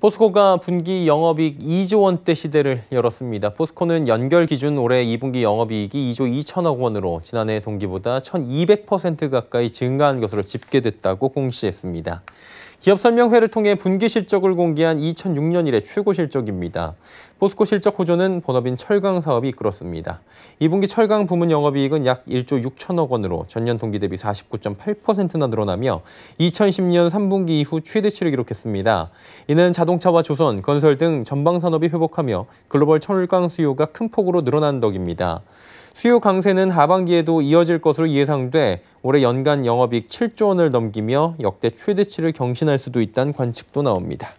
포스코가 분기 영업이익 2조 원대 시대를 열었습니다. 포스코는 연결 기준 올해 2분기 영업이익이 2조 2천억 원으로 지난해 동기보다 1,200% 가까이 증가한 것으로 집계됐다고 공시했습니다. 기업 설명회를 통해 분기 실적을 공개한 2006년 이래 최고 실적입니다. 포스코 실적 호조는 본업인 철강 사업이 이끌었습니다. 2분기 철강 부문 영업이익은 약 1조 6천억 원으로 전년 동기 대비 49.8%나 늘어나며 2010년 3분기 이후 최대치를 기록했습니다. 이는 자동차와 조선, 건설 등 전방 산업이 회복하며 글로벌 철강 수요가 큰 폭으로 늘어난 덕입니다. 수요 강세는 하반기에도 이어질 것으로 예상돼 올해 연간 영업이익 7조 원을 넘기며 역대 최대치를 경신할 수도 있다는 관측도 나옵니다.